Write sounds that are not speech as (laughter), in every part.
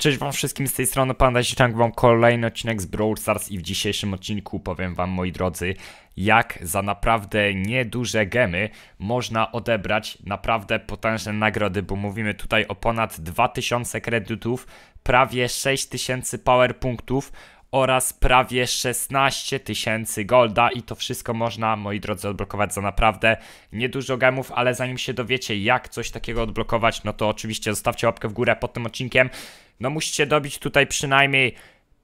Cześć wam wszystkim z tej strony, Panda Ziczang, wam kolejny odcinek z Brawl Stars i w dzisiejszym odcinku powiem wam, moi drodzy, jak za naprawdę nieduże gemy można odebrać naprawdę potężne nagrody, bo mówimy tutaj o ponad 2000 kredytów, prawie 6000 power punktów oraz prawie 16 tysięcy golda i to wszystko można, moi drodzy, odblokować za naprawdę niedużo gemów, ale zanim się dowiecie jak coś takiego odblokować, no to oczywiście zostawcie łapkę w górę pod tym odcinkiem. No musicie dobić tutaj przynajmniej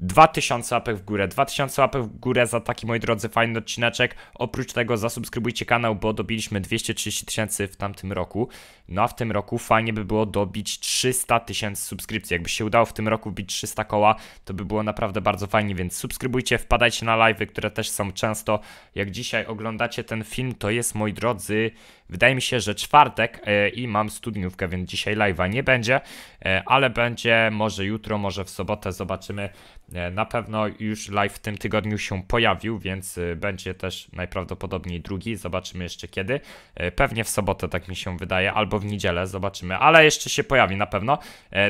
2000 łapek w górę, 2000 łapek w górę za taki, moi drodzy, fajny odcineczek. Oprócz tego zasubskrybujcie kanał, bo dobiliśmy 230 tysięcy w tamtym roku. No a w tym roku fajnie by było dobić 300 tysięcy subskrypcji. Jakby się udało w tym roku wbić 300 koła, to by było naprawdę bardzo fajnie, więc subskrybujcie, wpadajcie na live'y, które też są często. Jak dzisiaj oglądacie ten film, to jest, moi drodzy... Wydaje mi się, że czwartek e, i mam studniówkę, więc dzisiaj live'a nie będzie, e, ale będzie może jutro, może w sobotę zobaczymy. E, na pewno już live w tym tygodniu się pojawił, więc będzie też najprawdopodobniej drugi. Zobaczymy jeszcze kiedy. Pewnie w sobotę, tak mi się wydaje, albo w niedzielę, zobaczymy, ale jeszcze się pojawi na pewno.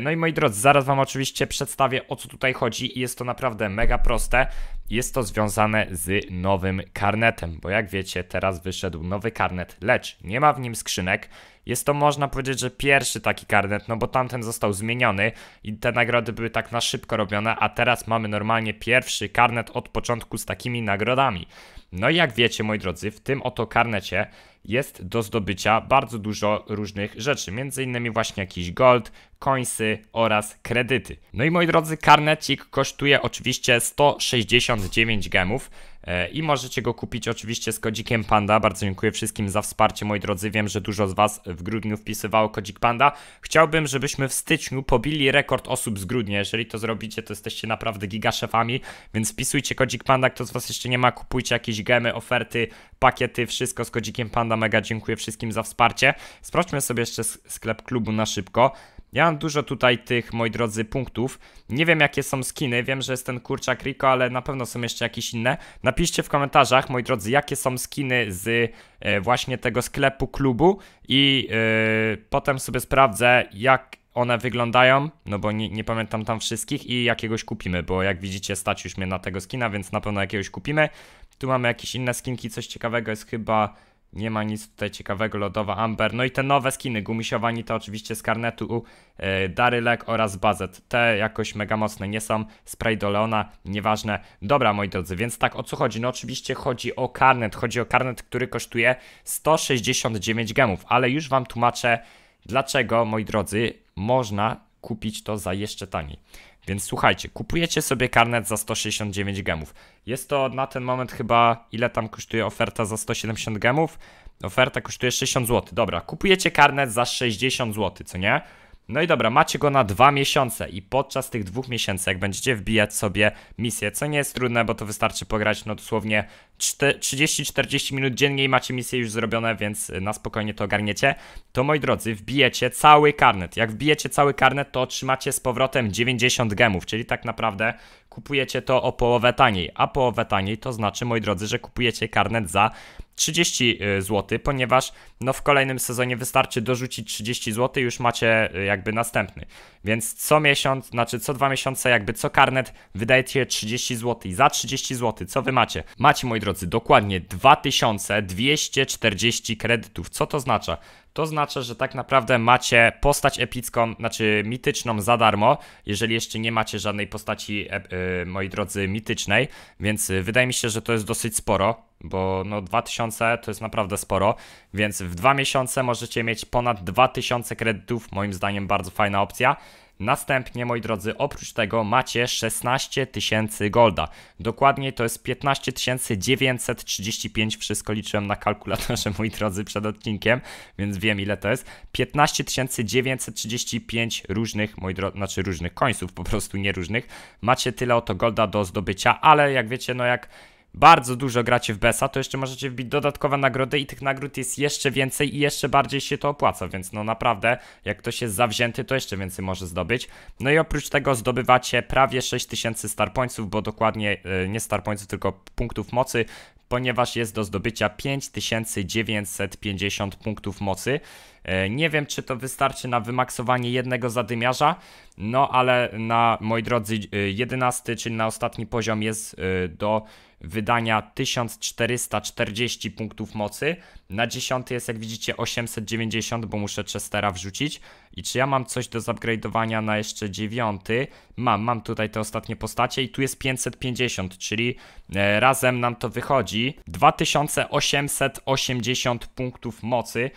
No i moi drodzy, zaraz Wam oczywiście przedstawię o co tutaj chodzi i jest to naprawdę mega proste. Jest to związane z nowym karnetem, bo jak wiecie, teraz wyszedł nowy karnet, lecz nie ma w nim skrzynek. Jest to można powiedzieć, że pierwszy taki karnet, no bo tamten został zmieniony i te nagrody były tak na szybko robione, a teraz mamy normalnie pierwszy karnet od początku z takimi nagrodami. No i jak wiecie, moi drodzy, w tym oto karnecie jest do zdobycia bardzo dużo różnych rzeczy, między innymi właśnie jakiś gold, końsy oraz kredyty. No i moi drodzy, karnecik kosztuje oczywiście 169 gemów e, i możecie go kupić oczywiście z kodzikiem Panda. Bardzo dziękuję wszystkim za wsparcie, moi drodzy. Wiem, że dużo z Was w grudniu wpisywało kodzik Panda. Chciałbym, żebyśmy w styczniu pobili rekord osób z grudnia. Jeżeli to zrobicie, to jesteście naprawdę gigaszefami, więc wpisujcie kodzik Panda. Kto z Was jeszcze nie ma, kupujcie jakieś gemy, oferty, pakiety, wszystko z kodzikiem Panda mega, dziękuję wszystkim za wsparcie. Sprawdźmy sobie jeszcze sklep klubu na szybko. Ja mam dużo tutaj tych, moi drodzy, punktów. Nie wiem, jakie są skiny. Wiem, że jest ten kurczak Rico, ale na pewno są jeszcze jakieś inne. Napiszcie w komentarzach, moi drodzy, jakie są skiny z e, właśnie tego sklepu klubu i e, potem sobie sprawdzę, jak one wyglądają, no bo nie, nie, pamiętam tam wszystkich i jakiegoś kupimy, bo jak widzicie stać już mnie na tego skina, więc na pewno jakiegoś kupimy. Tu mamy jakieś inne skinki, coś ciekawego jest chyba nie ma nic tutaj ciekawego, lodowa Amber. No i te nowe skiny, gumisiowani to oczywiście z karnetu yy, e, Darylek oraz Bazet. Te jakoś mega mocne nie są. Spray do Leona, nieważne. Dobra moi drodzy, więc tak o co chodzi? No oczywiście chodzi o karnet. Chodzi o karnet, który kosztuje 169 gemów. Ale już wam tłumaczę dlaczego moi drodzy można kupić to za jeszcze taniej. Więc słuchajcie, kupujecie sobie karnet za 169 gemów. Jest to na ten moment chyba, ile tam kosztuje oferta za 170 gemów? Oferta kosztuje 60 zł. Dobra, kupujecie karnet za 60 zł, co nie? No i dobra, macie go na dwa miesiące i podczas tych dwóch miesięcy, jak będziecie wbijać sobie misję, co nie jest trudne, bo to wystarczy pograć no dosłownie 30-40 minut dziennie i macie misje już zrobione, więc na spokojnie to ogarniecie, to moi drodzy, wbijecie cały karnet. Jak wbijecie cały karnet, to otrzymacie z powrotem 90 gemów, czyli tak naprawdę kupujecie to o połowę taniej, a połowę taniej to znaczy, moi drodzy, że kupujecie karnet za 30 y, zł, ponieważ no w kolejnym sezonie wystarczy dorzucić 30 zł, już macie y, jakby następny. Więc co miesiąc, znaczy co dwa miesiące, jakby co karnet wydajecie 30 zł. I za 30 zł, co wy macie? Macie, moi drodzy, dokładnie 2240 kredytów. Co to oznacza? to znaczy, że tak naprawdę macie postać epicką, znaczy mityczną za darmo, jeżeli jeszcze nie macie żadnej postaci, e, e, moi drodzy, mitycznej, więc e, wydaje mi się, że to jest dosyć sporo bo no 2000 to jest naprawdę sporo, więc w dwa miesiące możecie mieć ponad 2000 kredytów, moim zdaniem bardzo fajna opcja. Następnie, moi drodzy, oprócz tego macie 16 tysięcy golda. Dokładnie to jest 15 935, wszystko liczyłem na kalkulatorze, (laughs) moi drodzy, przed odcinkiem, więc wiem ile to jest. 15 935 różnych, moi drodzy, znaczy różnych końców, po prostu nieróżnych, Macie tyle oto golda do zdobycia, ale jak wiecie, no jak bardzo dużo gracie w BESA, to jeszcze możecie wbić dodatkowe nagrody i tych nagród jest jeszcze więcej i jeszcze bardziej się to opłaca, więc no naprawdę, jak ktoś jest zawzięty, to jeszcze więcej może zdobyć. No i oprócz tego zdobywacie prawie 6000 starpońców, bo dokładnie e, nie starpońców, tylko punktów mocy, ponieważ jest do zdobycia 5950 punktów mocy. E, nie wiem, czy to wystarczy na wymaksowanie jednego zadymiarza, no ale na, moi drodzy, 11, e, czyli na ostatni poziom jest e, do wydania 1440 punktów mocy. Na 10 jest, jak widzicie, 890, bo muszę Chestera wrzucić. I czy ja mam coś do zupgrade'owania na jeszcze 9? Mam, mam tutaj te ostatnie postacie i tu jest 550, czyli razem nam to wychodzi 2880 punktów mocy.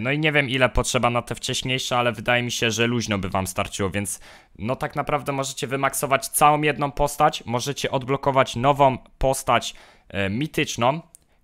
no i nie wiem, ile potrzeba na te wcześniejsze, ale wydaje mi się, że luźno by wam starczyło, więc no tak naprawdę możecie wymaksować całą jedną postać, możecie odblokować nową postać e, mityczną,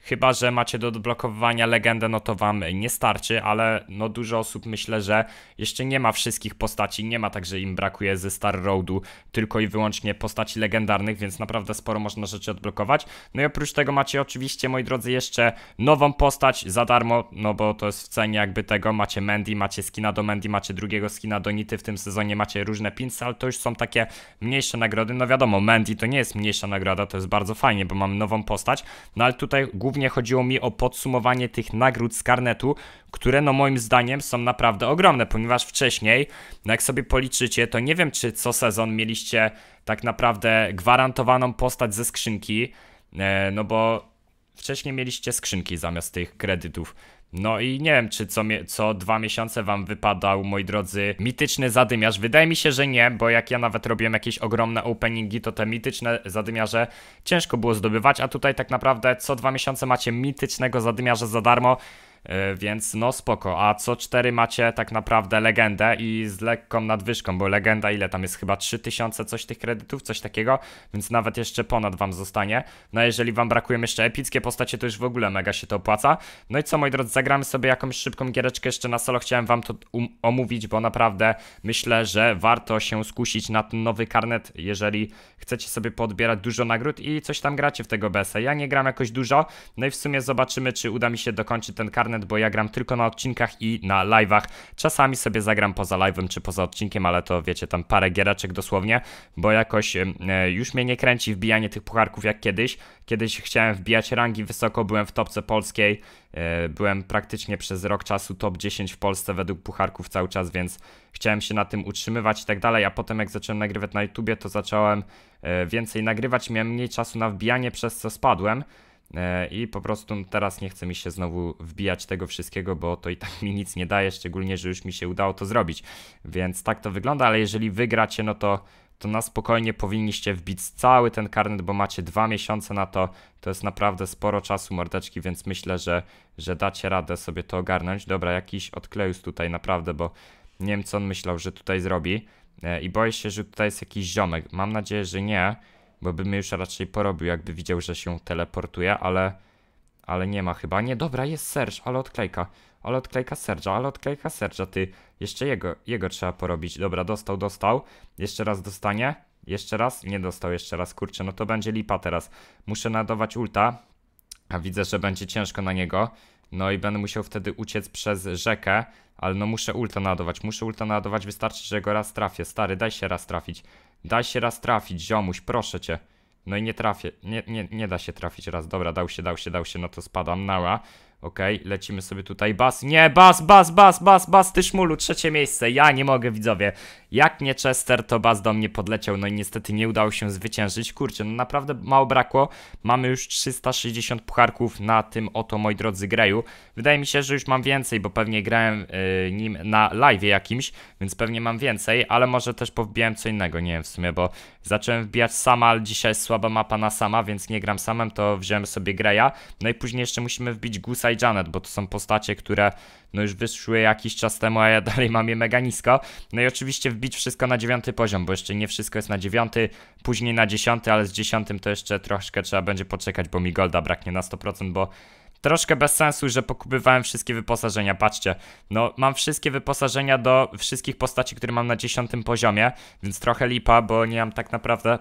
Chyba, że macie do odblokowywania legendę, no to wam nie starczy, ale no dużo osób myślę, że jeszcze nie ma wszystkich postaci, nie ma także im brakuje ze Star Roadu tylko i wyłącznie postaci legendarnych, więc naprawdę sporo można rzeczy odblokować. No i oprócz tego macie oczywiście, moi drodzy, jeszcze nową postać za darmo, no bo to jest w cenie jakby tego, macie Mandy, macie skina do Mandy, macie drugiego skina do Nity, w tym sezonie macie różne pince, ale to już są takie mniejsze nagrody, no wiadomo, Mandy to nie jest mniejsza nagroda, to jest bardzo fajnie, bo mamy nową postać, no ale tutaj głównie głównie chodziło mi o podsumowanie tych nagród z karnetu, które no moim zdaniem są naprawdę ogromne, ponieważ wcześniej, no jak sobie policzycie, to nie wiem czy co sezon mieliście tak naprawdę gwarantowaną postać ze skrzynki, e, no bo wcześniej mieliście skrzynki zamiast tych kredytów. No i nie wiem, czy co, co dwa miesiące wam wypadał, moi drodzy, mityczny zadymiarz. Wydaje mi się, że nie, bo jak ja nawet robiłem jakieś ogromne openingi, to te mityczne zadymiarze ciężko było zdobywać, a tutaj tak naprawdę co dwa miesiące macie mitycznego zadymiarza za darmo. E, więc no spoko, a co cztery macie tak naprawdę legendę i z lekką nadwyżką, bo legenda ile tam jest chyba 3000 coś tych kredytów, coś takiego, więc nawet jeszcze ponad wam zostanie. No jeżeli wam brakuje jeszcze epickie postacie, to już w ogóle mega się to opłaca. No i co moi drodzy, zagramy sobie jakąś szybką giereczkę jeszcze na solo, chciałem wam to um, omówić, bo naprawdę myślę, że warto się skusić na ten nowy karnet, jeżeli chcecie sobie podbierać dużo nagród i coś tam gracie w tego BS-a. Ja nie gram jakoś dużo, no i w sumie zobaczymy, czy uda mi się dokończyć ten karnet internet, bo ja gram tylko na odcinkach i na live'ach. Czasami sobie zagram poza live'em czy poza odcinkiem, ale to wiecie, tam parę giereczek dosłownie, bo jakoś e, już mnie nie kręci wbijanie tych pucharków jak kiedyś. Kiedyś chciałem wbijać rangi wysoko, byłem w topce polskiej, e, byłem praktycznie przez rok czasu top 10 w Polsce według pucharków cały czas, więc chciałem się na tym utrzymywać i tak dalej, a potem jak zacząłem nagrywać na YouTubie, to zacząłem e, więcej nagrywać, miałem mniej czasu na wbijanie, przez co spadłem. E, I po prostu teraz nie chce mi się znowu wbijać tego wszystkiego, bo to i tak mi nic nie daje, szczególnie, że już mi się udało to zrobić. Więc tak to wygląda, ale jeżeli wygracie, no to, to na spokojnie powinniście wbić cały ten karnet, bo macie dwa miesiące na to. To jest naprawdę sporo czasu mordeczki, więc myślę, że, że dacie radę sobie to ogarnąć. Dobra, jakiś odklejus tutaj naprawdę, bo nie wiem, co on myślał, że tutaj zrobi. E, I boję się, że tutaj jest jakiś ziomek. Mam nadzieję, że nie bo bym już raczej porobił, jakby widział, że się teleportuje, ale... Ale nie ma chyba. Nie, dobra, jest Serge, ale odklejka. Ale odklejka Serge'a, ale odklejka Serge'a, ty. Jeszcze jego, jego trzeba porobić. Dobra, dostał, dostał. Jeszcze raz dostanie. Jeszcze raz? Nie dostał jeszcze raz, kurczę, no to będzie lipa teraz. Muszę nadawać ulta, a widzę, że będzie ciężko na niego. No i będę musiał wtedy uciec przez rzekę, ale no muszę ulta nadawać, muszę ulta nadawać, wystarczy, że go raz trafię. Stary, daj się raz trafić. Daj się raz trafić, ziomuś, proszę cię. No i nie trafię, nie, nie, nie da się trafić raz. Dobra, dał się, dał się, dał się, no to spadam, nała. Okej, okay, lecimy sobie tutaj, bas, nie, bas, bas, bas, bas, bas, ty szmulu, trzecie miejsce, ja nie mogę, widzowie, jak nie Chester, to Bas do mnie podleciał, no i niestety nie udało się zwyciężyć. Kurczę, no naprawdę mało brakło. Mamy już 360 pucharków na tym oto, moi drodzy, greju. Wydaje mi się, że już mam więcej, bo pewnie grałem y, nim na live jakimś, więc pewnie mam więcej, ale może też powbiłem co innego, nie wiem w sumie, bo zacząłem wbijać sama, ale dzisiaj jest słaba mapa na sama, więc nie gram samem, to wziąłem sobie greja. No i później jeszcze musimy wbić Gusa i Janet, bo to są postacie, które no już wyszły jakiś czas temu, a ja (laughs) dalej mam je mega nisko. No i oczywiście wbić wszystko na dziewiąty poziom, bo jeszcze nie wszystko jest na dziewiąty, później na dziesiąty, ale z dziesiątym to jeszcze troszkę trzeba będzie poczekać, bo mi golda braknie na 100%, bo troszkę bez sensu, że pokupywałem wszystkie wyposażenia. Patrzcie, no mam wszystkie wyposażenia do wszystkich postaci, które mam na dziesiątym poziomie, więc trochę lipa, bo nie mam tak naprawdę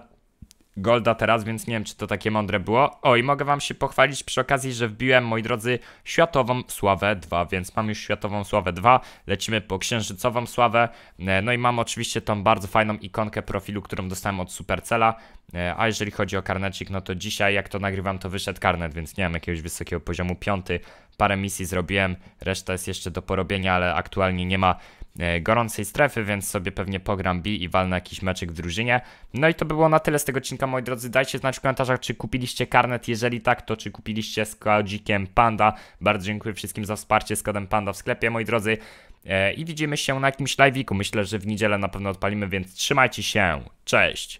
golda teraz, więc nie wiem, czy to takie mądre było. O, i mogę wam się pochwalić przy okazji, że wbiłem, moi drodzy, światową sławę 2, więc mam już światową sławę 2. Lecimy po księżycową sławę. E, no i mam oczywiście tą bardzo fajną ikonkę profilu, którą dostałem od Supercella. E, a jeżeli chodzi o karnecik, no to dzisiaj, jak to nagrywam, to wyszedł karnet, więc nie mam jakiegoś wysokiego poziomu. Piąty, parę misji zrobiłem, reszta jest jeszcze do porobienia, ale aktualnie nie ma E, gorącej strefy, więc sobie pewnie pogram B i walnę jakiś meczek w drużynie. No i to było na tyle z tego odcinka, moi drodzy. Dajcie znać w komentarzach, czy kupiliście karnet. Jeżeli tak, to czy kupiliście z kodzikiem Panda. Bardzo dziękuję wszystkim za wsparcie z kodem Panda w sklepie, moi drodzy. E, I widzimy się na jakimś live'iku. Myślę, że w niedzielę na pewno odpalimy, więc trzymajcie się. Cześć!